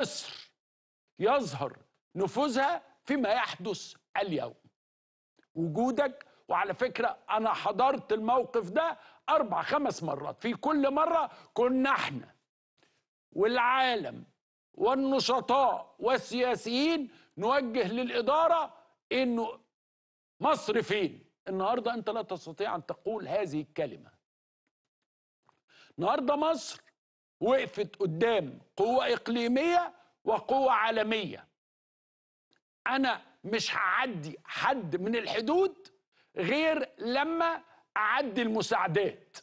مصر يظهر نفوذها فيما يحدث اليوم وجودك وعلى فكرة أنا حضرت الموقف ده أربع خمس مرات في كل مرة كنا احنا والعالم والنشطاء والسياسيين نوجه للإدارة إنه مصر فين النهاردة أنت لا تستطيع أن تقول هذه الكلمة النهاردة مصر وقفت قدام قوة إقليمية وقوة عالمية أنا مش هعدي حد من الحدود غير لما أعدي المساعدات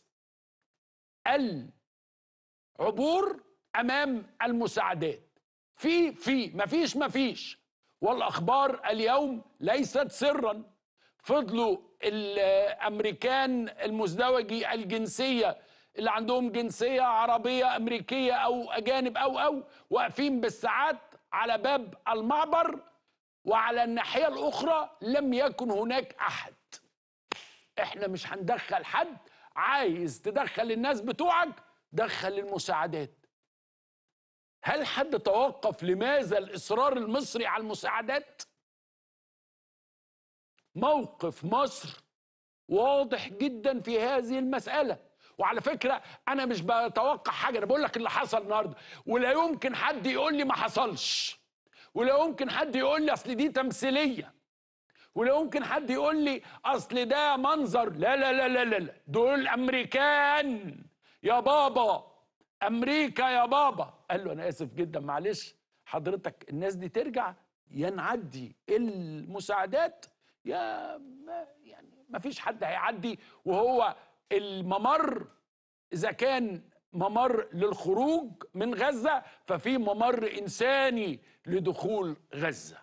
العبور أمام المساعدات في في مفيش مفيش والأخبار اليوم ليست سرا فضلوا الأمريكان المزدوجي الجنسية اللي عندهم جنسية عربية أمريكية أو أجانب أو أو واقفين بالساعات على باب المعبر وعلى الناحية الأخرى لم يكن هناك أحد إحنا مش هندخل حد عايز تدخل الناس بتوعك دخل المساعدات هل حد توقف لماذا الإصرار المصري على المساعدات؟ موقف مصر واضح جدا في هذه المسألة وعلى فكره انا مش بتوقع حاجه انا بقول لك اللي حصل النهارده ولا يمكن حد يقول لي ما حصلش ولا يمكن حد يقول لي اصل دي تمثيليه ولا يمكن حد يقول لي اصل ده منظر لا لا لا لا لا, دول امريكان يا بابا امريكا يا بابا قال له انا اسف جدا معلش حضرتك الناس دي ترجع يا نعدي المساعدات يا ما يعني ما فيش حد هيعدي وهو الممر إذا كان ممر للخروج من غزة ففي ممر إنساني لدخول غزة